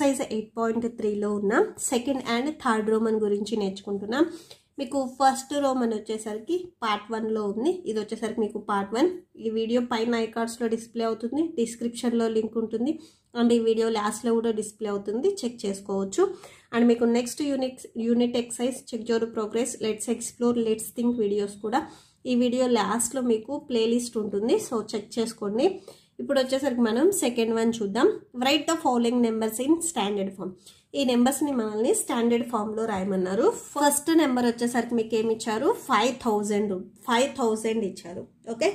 size eight point త్రీలో ఉన్న second and third Roman గురించి నేర్చుకుంటున్నాం మీకు ఫస్ట్ రోమన్ వచ్చేసరికి పార్ట్ వన్లో ఉంది ఇది వచ్చేసరికి మీకు పార్ట్ వన్ ఈ వీడియో పైన ఐకార్డ్స్లో డిస్ప్లే అవుతుంది డిస్క్రిప్షన్లో లింక్ ఉంటుంది అండ్ ఈ వీడియో లాస్ట్లో కూడా డిస్ప్లే అవుతుంది చెక్ చేసుకోవచ్చు అండ్ మీకు next unit unit exercise check జోరు progress let's explore let's think videos కూడా ఈ వీడియో లాస్ట్లో మీకు ప్లేలిస్ట్ ఉంటుంది సో చెక్ చేసుకోండి ఇప్పుడు వచ్చేసరికి మనం సెకండ్ వన్ చూద్దాం write the following numbers in standard form ఈ నెంబర్స్ని మనల్ని స్టాండర్డ్ ఫామ్లో రాయమన్నారు ఫస్ట్ నెంబర్ వచ్చేసరికి మీకు ఏమి ఇచ్చారు ఫైవ్ థౌజండ్ ఫైవ్ థౌజండ్ ఇచ్చారు ఓకే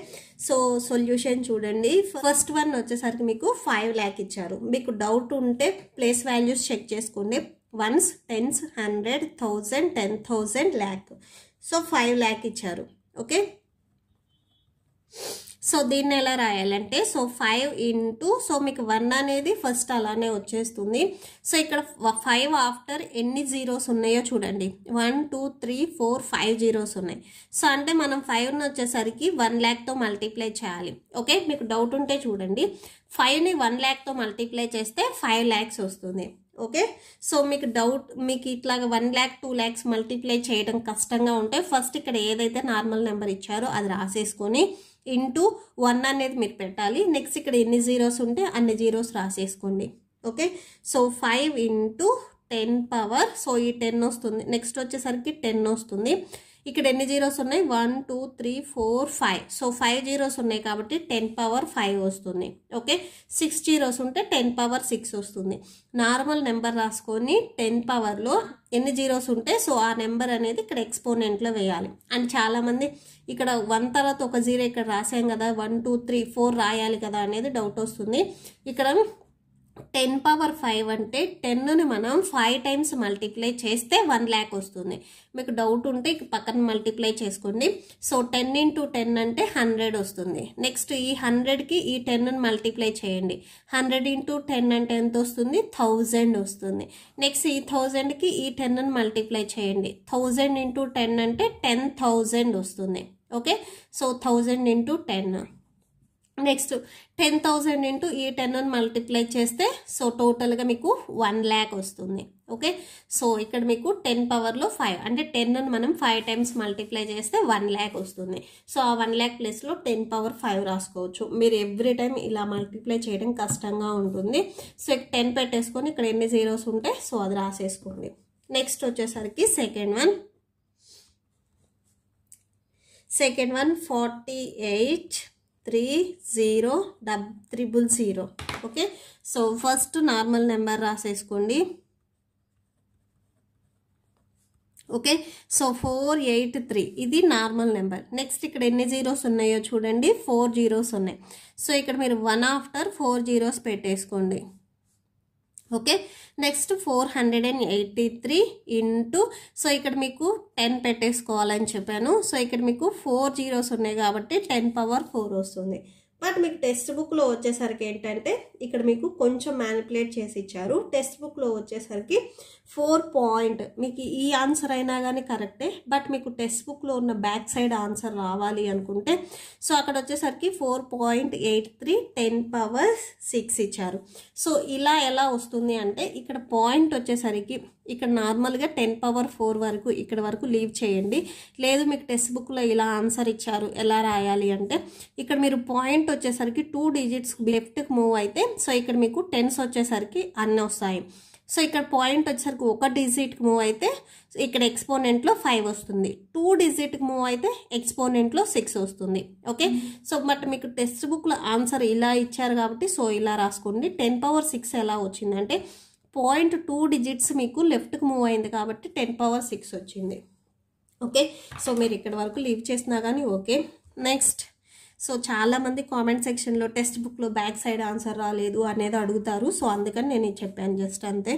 సో సొల్యూషన్ చూడండి ఫస్ట్ వన్ వచ్చేసరికి మీకు ఫైవ్ ల్యాక్ ఇచ్చారు మీకు డౌట్ ఉంటే ప్లేస్ వాల్యూస్ చెక్ చేసుకోండి ones tens hundred thousand ten thousand lakh so five lakh ఇచ్చారు ఓకే సో దీన్ని ఎలా రాయాలంటే సో ఫైవ్ ఇంటూ సో మీకు వన్ అనేది ఫస్ట్ అలానే వచ్చేస్తుంది సో ఇక్కడ ఫైవ్ ఆఫ్టర్ ఎన్ని జీరోస్ ఉన్నాయో చూడండి one two three four five zeros ఉన్నాయి సో అంటే మనం ఫైవ్ని వచ్చేసరికి వన్ ల్యాక్తో మల్టిప్లై చేయాలి ఓకే మీకు డౌట్ ఉంటే చూడండి ఫైవ్ని వన్ ల్యాక్తో మల్టిప్లై చేస్తే ఫైవ్ ల్యాక్స్ వస్తుంది ఓకే సో మీకు డౌట్ మీకు ఇట్లాగ one lakh two lakhs multiply చేయడం కష్టంగా ఉంటే ఫస్ట్ ఇక్కడ ఏదైతే నార్మల్ నెంబర్ ఇచ్చారో అది రాసేసుకొని ఇంటూ వన్ అనేది మీరు పెట్టాలి నెక్స్ట్ ఇక్కడ ఎన్ని జీరోస్ ఉంటే అన్ని జీరోస్ రాసేసుకోండి okay so five into ten power so ఈ టెన్ వస్తుంది నెక్స్ట్ వచ్చేసరికి టెన్ వస్తుంది ఇక్కడ ఎన్ని జీరోస్ ఉన్నాయి one two three four five so five zeros ఉన్నాయి కాబట్టి టెన్ పవర్ ఫైవ్ వస్తుంది ఓకే సిక్స్ జీరోస్ ఉంటే టెన్ పవర్ సిక్స్ వస్తుంది నార్మల్ నెంబర్ రాసుకొని టెన్ పవర్లో ఎన్ని జీరోస్ ఉంటే సో ఆ నెంబర్ అనేది ఇక్కడ ఎక్స్పోనెంట్లో వేయాలి అండ్ చాలామంది ఇక్కడ వన్ తర్వాత ఒక జీరో ఇక్కడ రాసాం కదా వన్ టూ త్రీ ఫోర్ రాయాలి కదా అనేది డౌట్ వస్తుంది ఇక్కడ టెన్ పవర్ ఫైవ్ అంటే టెన్ను మనం ఫైవ్ టైమ్స్ మల్టిప్లై చేస్తే వన్ ల్యాక్ వస్తుంది మీకు డౌట్ ఉంటే పక్కన మల్టిప్లై చేసుకోండి సో టెన్ ఇంటూ టెన్ అంటే హండ్రెడ్ వస్తుంది నెక్స్ట్ ఈ హండ్రెడ్కి ఈ టెన్ను మల్టిప్లై చేయండి హండ్రెడ్ ఇంటూ టెన్ అంటే ఎంత వస్తుంది థౌజండ్ వస్తుంది నెక్స్ట్ ఈ థౌజండ్కి ఈ టెన్ను మల్టిప్లై చేయండి థౌజండ్ ఇంటూ టెన్ అంటే టెన్ థౌజండ్ వస్తుంది okay so thousand into ten next ten thousand into ఈ టెన్ అని మల్టిప్లై చేస్తే సో టోటల్గా మీకు వన్ ల్యాక్ వస్తుంది ఓకే సో ఇక్కడ మీకు టెన్ పవర్లో ఫైవ్ అంటే టెన్ మనం ఫైవ్ టైమ్స్ మల్టిప్లై చేస్తే వన్ ల్యాక్ వస్తుంది సో ఆ వన్ ల్యాక్ ప్లేస్లో టెన్ పవర్ ఫైవ్ రాసుకోవచ్చు మీరు ఎవ్రీ టైం ఇలా మల్టిప్లై చేయడం కష్టంగా ఉంటుంది సో టెన్ పెట్టేసుకొని ఇక్కడ ఎన్ని జీరోస్ ఉంటే సో అది రాసేసుకోండి నెక్స్ట్ వచ్చేసరికి second one second one forty eight three zero double triple zero okay so first normal number రాసేసుకోండి okay so four eight three ఇది నార్మల్ నెంబర్ నెక్స్ట్ ఇక్కడ ఎన్ని జీరోస్ ఉన్నాయో చూడండి ఫోర్ జీరోస్ ఉన్నాయి సో ఇక్కడ మీరు వన్ ఆఫ్టర్ ఫోర్ జీరోస్ పెట్టేసుకోండి okay next four hundred and eighty three into so ఇక్కడ మీకు టెన్ పెట్టేసుకోవాలని చెప్పాను సో ఇక్కడ మీకు ఫోర్ జీరోస్ ఉన్నాయి కాబట్టి టెన్ పవర్ ఫోర్ వస్తుంది బట్ మీకు టెక్స్ట్ బుక్లో వచ్చేసరికి ఏంటంటే ఇక్కడ మీకు కొంచెం మ్యానిపులేట్ చేసి ఇచ్చారు టెక్స్ట్ బుక్లో వచ్చేసరికి ఫోర్ పాయింట్ మీకు ఈ ఆన్సర్ అయినా కానీ కరెక్టే బట్ మీకు టెక్స్ట్ బుక్లో ఉన్న బ్యాక్ సైడ్ ఆన్సర్ రావాలి అనుకుంటే సో అక్కడ వచ్చేసరికి four point eight three ten power six ఇచ్చారు సో ఇలా ఎలా వస్తుంది అంటే ఇక్కడ పాయింట్ వచ్చేసరికి ఇక్కడ నార్మల్గా టెన్ పవర్ ఫోర్ వరకు ఇక్కడ వరకు లీవ్ చేయండి లేదు మీకు టెక్స్ట్ బుక్లో ఇలా ఆన్సర్ ఇచ్చారు ఎలా రాయాలి అంటే ఇక్కడ మీరు పాయింట్ రైట్ వచ్చేసరికి టూ డిజిట్స్ లెఫ్ట్కి మూవ్ అయితే సో ఇక్కడ మీకు టెన్స్ వచ్చేసరికి అన్నీ వస్తాయి సో ఇక్కడ పాయింట్ వచ్చేసరికి ఒక డిజిట్కి మూవ్ అయితే ఇక్కడ ఎక్స్పోనెంట్లో ఫైవ్ వస్తుంది టూ డిజిట్కి మూవ్ అయితే ఎక్స్పోనెంట్లో సిక్స్ వస్తుంది ఓకే సో బట్ మీకు టెక్స్ట్ బుక్లో ఆన్సర్ ఇలా ఇచ్చారు కాబట్టి సో ఇలా రాసుకోండి టెన్ పవర్ సిక్స్ ఎలా వచ్చిందంటే పాయింట్ టూ డిజిట్స్ మీకు లెఫ్ట్కి మూవ్ అయింది కాబట్టి టెన్ పవర్ సిక్స్ వచ్చింది ఓకే సో మీరు ఇక్కడ వరకు లీవ్ చేసినా కానీ ఓకే నెక్స్ట్ సో చాలామంది కామెంట్ సెక్షన్లో టెక్స్ట్ బుక్లో బ్యాక్ సైడ్ ఆన్సర్ రాలేదు అనేది అడుగుతారు సో అందుకని నేను చెప్పాను జస్ట్ అంతే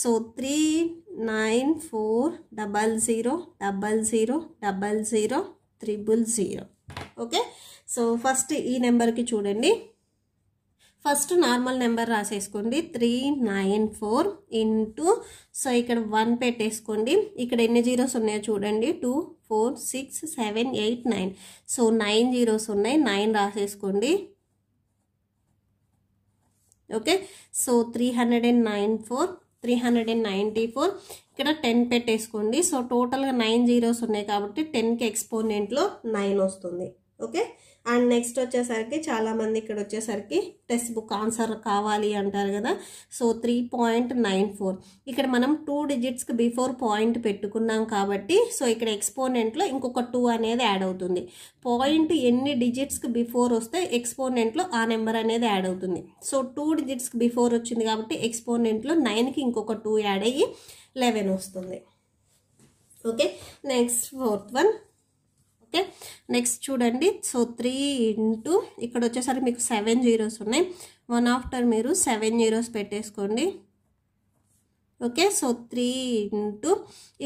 so three nine four double zero double zero double zero triple zero okay so first ఈ నెంబర్కి చూడండి ఫస్ట్ నార్మల్ నెంబర్ రాసేసుకోండి three nine four into so ఇక్కడ వన్ పెట్టేసుకోండి ఇక్కడ ఎన్ని జీరోస్ ఉన్నాయో చూడండి two four six seven eight nine so nine zeros ఉన్నాయి నైన్ రాసేసుకోండి okay so three hundred and nine four three hundred and ninety four ఇక్కడ టెన్ పెట్టేసుకోండి సో టోటల్గా నైన్ జీరోస్ ఉన్నాయి కాబట్టి టెన్కి ఎక్స్పోనెంట్లో నైన్ వస్తుంది ఓకే అండ్ నెక్స్ట్ వచ్చేసరికి చాలామంది ఇక్కడ వచ్చేసరికి టెక్స్ట్ బుక్ ఆన్సర్ కావాలి అంటారు కదా so three point nine four ఇక్కడ మనం టూ డిజిట్స్కి బిఫోర్ పాయింట్ పెట్టుకున్నాం కాబట్టి సో ఇక్కడ ఎక్స్పోనెంట్లో ఇంకొక టూ అనేది యాడ్ అవుతుంది పాయింట్ ఎన్ని డిజిట్స్కి బిఫోర్ వస్తే ఎక్స్పోనెంట్లో ఆ నెంబర్ అనేది యాడ్ అవుతుంది సో టూ డిజిట్స్కి బిఫోర్ వచ్చింది కాబట్టి ఎక్స్పోనెంట్లో నైన్కి ఇంకొక టూ యాడ్ అయ్యి లెవెన్ వస్తుంది okay next fourth one okay next చూడండి సో త్రీ ఇంటూ ఇక్కడ వచ్చేసరికి మీకు సెవెన్ జీరోస్ ఉన్నాయి వన్ ఆఫ్టర్ మీరు సెవెన్ జీరోస్ పెట్టేసుకోండి ఓకే సో త్రీ ఇంటూ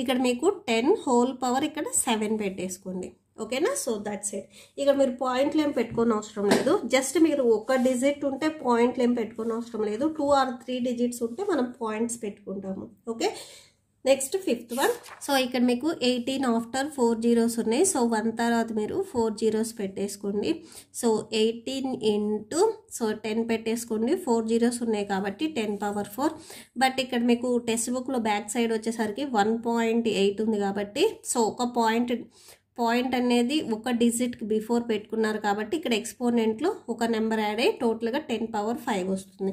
ఇక్కడ మీకు టెన్ హోల్ పవర్ ఇక్కడ సెవెన్ పెట్టేసుకోండి ఓకేనా సో దట్స్ ఇట్ ఇక్కడ మీరు పాయింట్లు ఏం పెట్టుకోని అవసరం లేదు జస్ట్ మీరు ఒక డిజిట్ ఉంటే పాయింట్లు ఏం పెట్టుకోని అవసరం లేదు టూ ఆర్ త్రీ డిజిట్స్ ఉంటే మనం పాయింట్స్ పెట్టుకుంటాము okay next fifth one so ఇక్కడ మీకు ఎయిటీన్ ఆఫ్టర్ ఫోర్ జీరోస్ ఉన్నాయి సో వన్ తర్వాత మీరు ఫోర్ జీరోస్ పెట్టేసుకోండి so eighteen into so ten పెట్టేసుకోండి ఫోర్ జీరోస్ ఉన్నాయి కాబట్టి టెన్ పవర్ ఫోర్ బట్ ఇక్కడ మీకు టెక్స్ట్ బుక్లో బ్యాక్ సైడ్ వచ్చేసరికి వన్ పాయింట్ ఎయిట్ ఉంది కాబట్టి సో ఒక పాయింట్ పాయింట్ అనేది ఒక డిజిట్ బిఫోర్ పెట్టుకున్నారు కాబట్టి ఇక్కడ ఎక్స్పోనెంట్లో ఒక నెంబర్ యాడ్ అయ్యి టోటల్గా టెన్ పవర్ ఫైవ్ వస్తుంది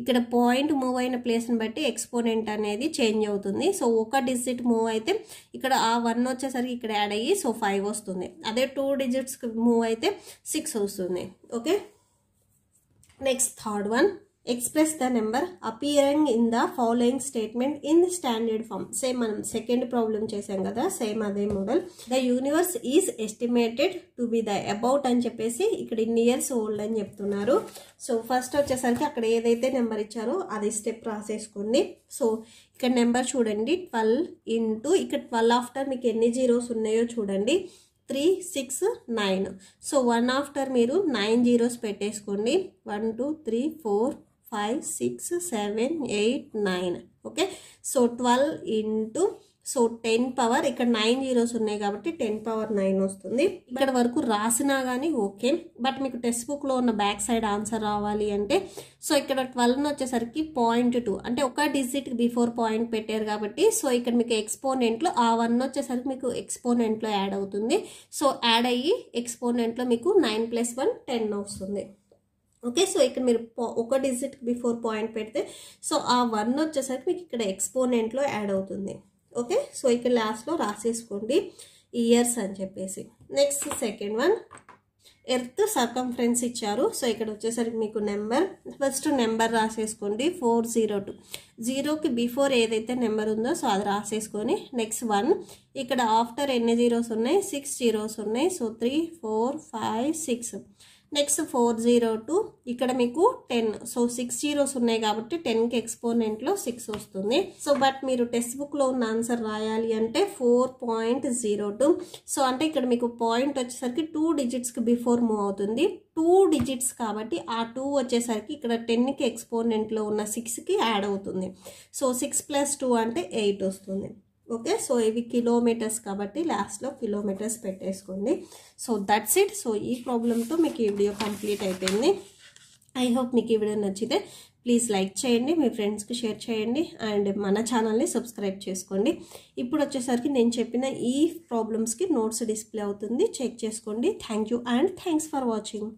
ఇక్కడ పాయింట్ మూవ్ అయిన ప్లేస్ని బట్టి ఎక్స్పోనెంట్ అనేది చేంజ్ అవుతుంది సో ఒక డిజిట్ మూవ్ అయితే ఇక్కడ ఆ వన్ వచ్చేసరికి ఇక్కడ యాడ్ అయ్యి సో ఫైవ్ వస్తుంది అదే టూ డిజిట్స్కి మూవ్ అయితే సిక్స్ వస్తుంది okay next third one express the number appearing in the following statement in standard form same మనం సెకండ్ ప్రాబ్లం చేసాం కదా సేమ్ అదే model the universe is estimated to be the about అని చెప్పేసి ఇక్కడ ఇన్ని ఇయర్స్ ఓల్డ్ అని చెప్తున్నారు సో ఫస్ట్ వచ్చేసరికి అక్కడ ఏదైతే నెంబర్ ఇచ్చారో అది స్టెప్ రాసేసుకోండి సో ఇక్కడ నెంబర్ చూడండి ట్వెల్వ్ ఇంటూ ఇక్కడ ట్వెల్వ్ ఆఫ్టర్ మీకు ఎన్ని జీరోస్ ఉన్నాయో చూడండి three six nine so one after మీరు నైన్ జీరోస్ పెట్టేసుకోండి one two three four five six seven eight nine okay so twelve into so ten power ఇక్కడ నైన్ జీరోస్ ఉన్నాయి కాబట్టి టెన్ పవర్ నైన్ వస్తుంది ఇక్కడ వరకు రాసినా కానీ ఓకే బట్ మీకు టెక్స్ట్ బుక్లో ఉన్న బ్యాక్ సైడ్ ఆన్సర్ రావాలి అంటే సో ఇక్కడ ట్వెల్వ్ని వచ్చేసరికి పాయింట్ టూ అంటే ఒక డిజిట్ బిఫోర్ పాయింట్ పెట్టారు కాబట్టి సో ఇక్కడ మీకు ఎక్స్పోనెంట్లో ఆ వన్ వచ్చేసరికి మీకు ఎక్స్పోనెంట్లో యాడ్ అవుతుంది సో యాడ్ అయ్యి ఎక్స్పోనెంట్లో మీకు నైన్ ప్లస్ వన్ టెన్ వస్తుంది ఓకే సో ఇక్కడ మీరు ఒక డిజిట్ బిఫోర్ పాయింట్ పెడితే సో ఆ వన్ వచ్చేసరికి మీకు ఇక్కడ ఎక్స్పోనెంట్లో యాడ్ అవుతుంది ఓకే సో ఇక్కడ లాస్ట్లో రాసేసుకోండి ఇయర్స్ అని చెప్పేసి next second one earth circumference ఇచ్చారు సో ఇక్కడ వచ్చేసరికి మీకు నెంబర్ ఫస్ట్ నెంబర్ రాసేసుకోండి ఫోర్ జీరో టూ జీరోకి బిఫోర్ ఏదైతే నెంబర్ ఉందో సో అది రాసేసుకొని నెక్స్ట్ వన్ ఇక్కడ ఆఫ్టర్ ఎన్ని జీరోస్ ఉన్నాయి సిక్స్ జీరోస్ ఉన్నాయి so three four five six next four zero two ఇక్కడ మీకు టెన్ సో సిక్స్ జీరోస్ ఉన్నాయి కాబట్టి టెన్కి ఎక్స్పోనెంట్లో సిక్స్ వస్తుంది సో బట్ మీరు టెక్స్ట్ బుక్లో ఉన్న ఆన్సర్ రాయాలి అంటే ఫోర్ పాయింట్ జీరో సో అంటే ఇక్కడ మీకు పాయింట్ వచ్చేసరికి టూ డిజిట్స్కి బిఫోర్ మూవ్ అవుతుంది టూ డిజిట్స్ కాబట్టి ఆ టూ వచ్చేసరికి ఇక్కడ టెన్కి ఎక్స్పోనెంట్లో ఉన్న సిక్స్కి యాడ్ అవుతుంది సో సిక్స్ ప్లస్ టూ అంటే ఎయిట్ వస్తుంది ఓకే సో ఇవి కిలోమీటర్స్ కాబట్టి లాస్ట్లో కిలోమీటర్స్ పెట్టేసుకోండి సో దట్స్ ఇట్ సో ఈ ప్రాబ్లంతో మీకు ఈ వీడియో కంప్లీట్ అయిపోయింది ఐ హోప్ మీకు ఈ వీడియో నచ్చితే ప్లీజ్ లైక్ చేయండి మీ ఫ్రెండ్స్కి షేర్ చేయండి అండ్ మన ఛానల్ని సబ్స్క్రైబ్ చేసుకోండి ఇప్పుడు వచ్చేసరికి నేను చెప్పిన ఈ ప్రాబ్లమ్స్కి నోట్స్ డిస్ప్లే అవుతుంది చెక్ చేసుకోండి thank you and thanks for watching